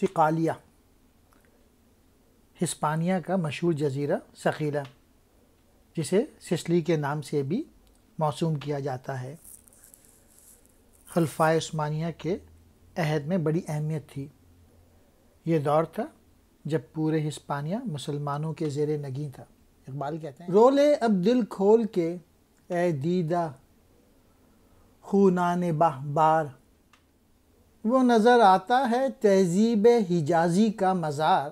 सिकालिया Hispania का मशहूर जजीरा सकीला जिसे सिसली के नाम से भी मौसूम किया जाता है खलफा स्मानिया के अहद में बड़ी अहमियत थी ये दौर था जब पूरे हिस्पानिया मुसलमानों के जेर नगी था इकबाल कहते हैं रोले अब दिल खोल के ए दीदा खूनान बाह बार वो नज़र आता है तहजीब हिजाजी का मज़ार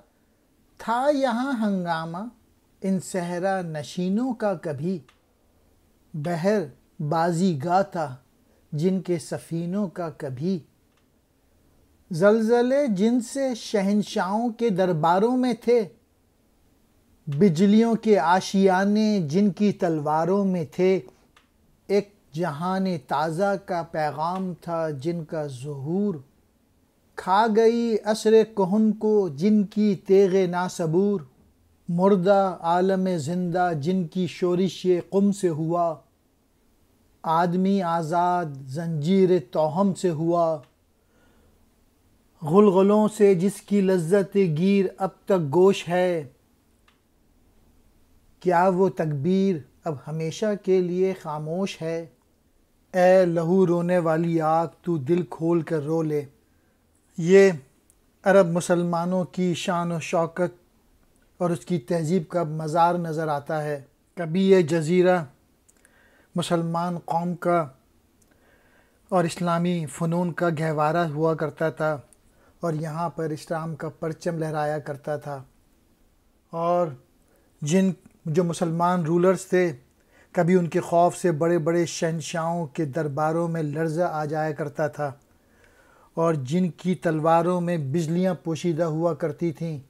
था यहाँ हंगामा इन सहरा नशीनों का कभी बहर बाजी गाता जिनके सफ़ीनों का कभी जलजले जिनसे शहनशाहों के दरबारों में थे बिजलियों के आशियाने जिनकी तलवारों में थे जहान ताज़ा का पैगाम था जिनका जहूर खा गई असर कोहन को जिनकी तेग नासबूर मुर्दा आलम जिंदा जिनकी शोरिश कुम से हुआ आदमी आज़ाद जंजीर तोहम से हुआ गुलगुलों से जिसकी लज्जत गिर अब तक गोश है क्या वो तकबीर अब हमेशा के लिए खामोश है ए लहू रोने वाली आग तू दिल खोल कर रो ले ये अरब मुसलमानों की शान और शौकत और उसकी तहजीब का मज़ार नज़र आता है कभी ये जजीरा मुसलमान कौम का और इस्लामी फ़नून का गहवारा हुआ करता था और यहाँ पर इस्लाम का परचम लहराया करता था और जिन जो मुसलमान रूलर्स थे कभी उनके खौफ से बड़े बड़े शहनशाहों के दरबारों में लर्जा आ जाया करता था और जिनकी तलवारों में बिजलियां पोशीदा हुआ करती थीं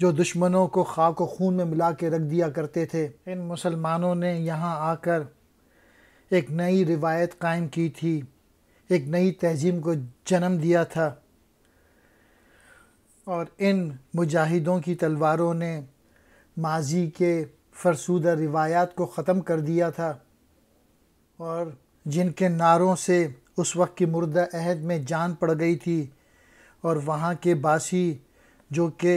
जो दुश्मनों को खाक व खून में मिला के रख दिया करते थे इन मुसलमानों ने यहाँ आकर एक नई रिवायत कायम की थी एक नई तहजीब को जन्म दिया था और इन मुजाहिदों की तलवारों ने माजी के फरसूदा रिवायात को ख़त्म कर दिया था और जिनके नारों से उस वक्त की मुर्दा अहद में जान पड़ गई थी और वहाँ के बासी जो के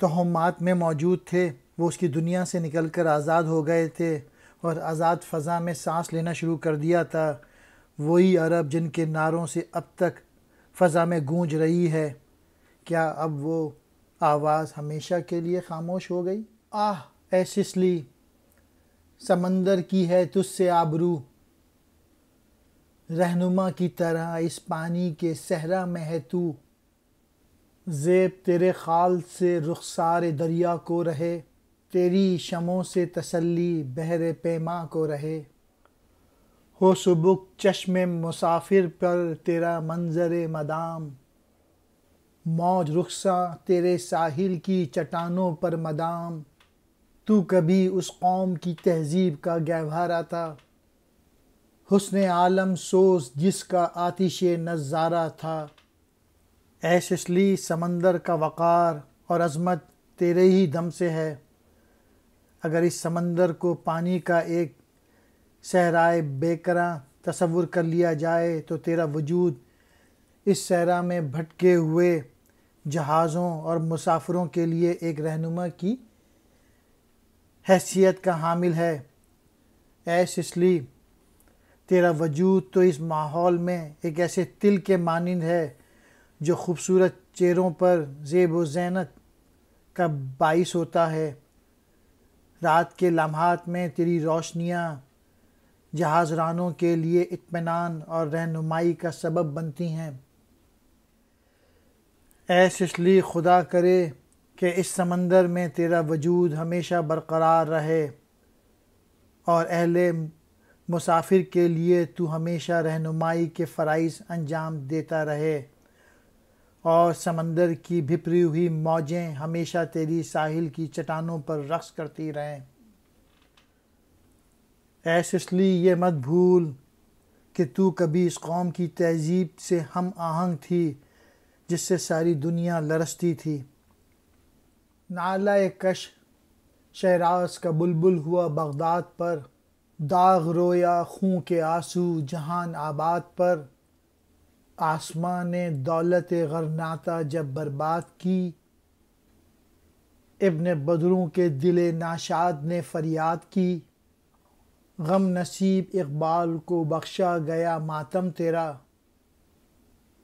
तहमात में मौजूद थे वो उसकी दुनिया से निकल कर आज़ाद हो गए थे और आज़ाद फ़ज़ा में सांस लेना शुरू कर दिया था वही अरब जिनके नारों से अब तक फ़ज़ा में गूंज रही है क्या अब वो आवाज़ हमेशा के लिए खामोश हो गई आह ऐशिसली समंदर की है तुझसे आबरू रहनुमा की तरह इस पानी के सहरा में है तू जेब तेरे ख़ाल से रुखसार दरिया को रहे तेरी शमों से तसल्ली बहर पैमा को रहे हो सुबुक चश्म मुसाफिर पर तेरा मंजर मदाम मौज रुखसा तेरे साहिल की चट्टानों पर मदाम तू कभी उस कौम की तहजीब का गहवारा था हुसन आलम सोस जिसका आतिश नज़ारा था ऐशली समंदर का वक़ार और अजमत तेरे ही दम से है अगर इस समंदर को पानी का एक सहराए बेकरा तस्वुर कर लिया जाए तो तेरा वजूद इस सहरा में भटके हुए जहाज़ों और मुसाफिरों के लिए एक रहनुमा की हैसियत का हामिल है ऐसली तेरा वजूद तो इस माहौल में एक ऐसे तिल के मानंद है जो खूबसूरत चेहरों पर जेब व जैनत का बाइस होता है रात के लम्हात में तेरी रोशनियाँ जहाजरानों के लिए इतमान और रहनुमाई का सबब बनती हैं ऐसली खुदा करे कि इस समंदर में तेरा वजूद हमेशा बरकरार रहे और अहले मुसाफिर के लिए तू हमेशा रहनुमाई के फ़राइज अंजाम देता रहे और समंदर की भिपरी हुई मौजें हमेशा तेरी साहिल की चट्टानों पर रक्स करती रहें ऐसे इसलिए ये मत भूल कि तू कभी इस कौम की तहजीब से हम आहंग थी जिससे सारी दुनिया लरसती थी नाला कश शहरास का बुलबुल हुआ बगदाद पर दाग रोया खूँ के आंसू जहान आबाद पर आसमां ने दौलत गरनाता जब बर्बाद की इब्न बदरों के दिल नाशाद ने फरियाद की गम नसीब इकबाल को बख्शा गया मातम तेरा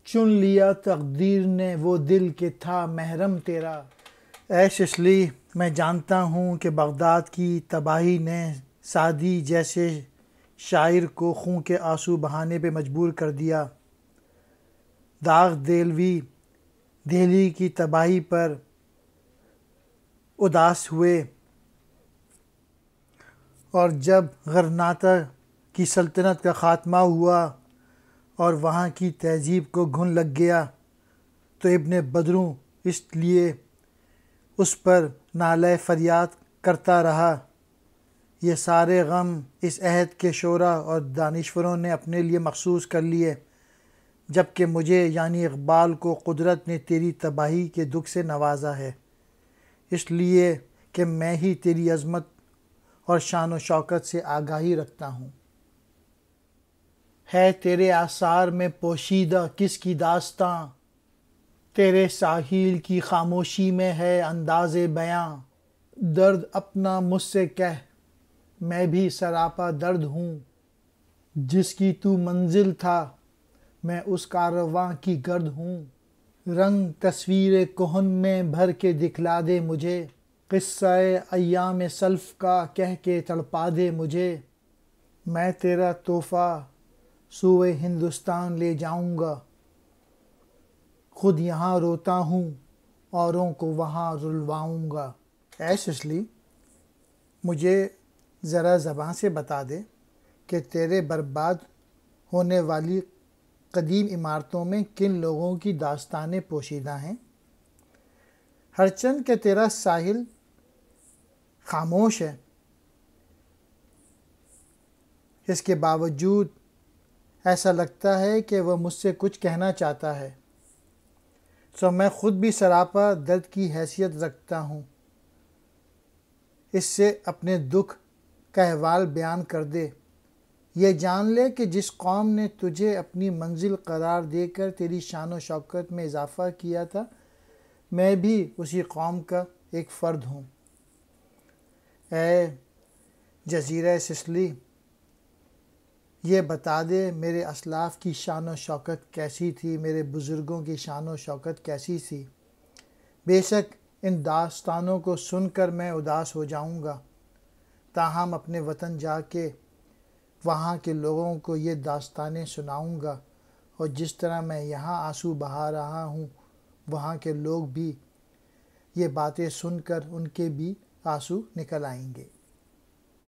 चुन लिया तकदीर ने वो दिल के था महरम तेरा ऐश इसली मैं जानता हूँ कि बगदाद की तबाही ने सादी जैसे शायर को खूं के आंसू बहाने पे मजबूर कर दिया दाग देलवी दिल्ली की तबाही पर उदास हुए और जब गरनाता की सल्तनत का ख़ात्मा हुआ और वहाँ की तहजीब को घुन लग गया तो इबन बदरू इसलिए उस पर नाले फरियाद करता रहा ये सारे गम इस अहद के शोरा और दानश्वरों ने अपने लिए मखसूस कर लिए जबकि मुझे यानी इकबाल को कुदरत ने तेरी तबाही के दुख से नवाजा है इसलिए कि मैं ही तेरी अजमत और शान व शौकत से आगाही रखता हूँ है तेरे आसार में पोशीदा किसकी दास्तां तेरे साहिल की खामोशी में है अंदाज बयां दर्द अपना मुझसे कह मैं भी सरापा दर्द हूँ जिसकी तू मंजिल था मैं उस कारवां की गर्द हूँ रंग तस्वीर कोहन में भर के दिखला दे मुझे क़स्सा अयाम सल्फ का कह के तड़पा दे मुझे मैं तेरा तोहफ़ा सूए हिंदुस्तान ले जाऊँगा खुद यहाँ रोता हूँ औरों को वहाँ रुलवाऊँगा ऐ शशली मुझे ज़रा ज़बाँ से बता दे कि तेरे बर्बाद होने वाली कदीम इमारतों में किन लोगों की दास्तानें पोशीदा हैं हरचंद के तेरा साहिल खामोश है इसके बावजूद ऐसा लगता है कि वह मुझसे कुछ कहना चाहता है सो तो मैं खुद भी सरापा दर्द की हैसियत रखता हूँ इससे अपने दुख का अहवाल बयान कर दे ये जान ले कि जिस कौम ने तुझे अपनी मंजिल करार देकर तेरी शान व शौकत में इजाफ़ा किया था मैं भी उसी कौम का एक फ़र्द हूँ ए जजीरा सिसली ये बता दे मेरे असलाफ की शान शौकत कैसी थी मेरे बुज़ुर्गों की शान व शौकत कैसी थी बेशक इन दास्तानों को सुनकर मैं उदास हो जाऊंगा ताहम अपने वतन जा के वहाँ के लोगों को ये दास्तानें सुनाऊंगा और जिस तरह मैं यहाँ आंसू बहा रहा हूँ वहाँ के लोग भी ये बातें सुनकर उनके भी आंसू निकल आएंगे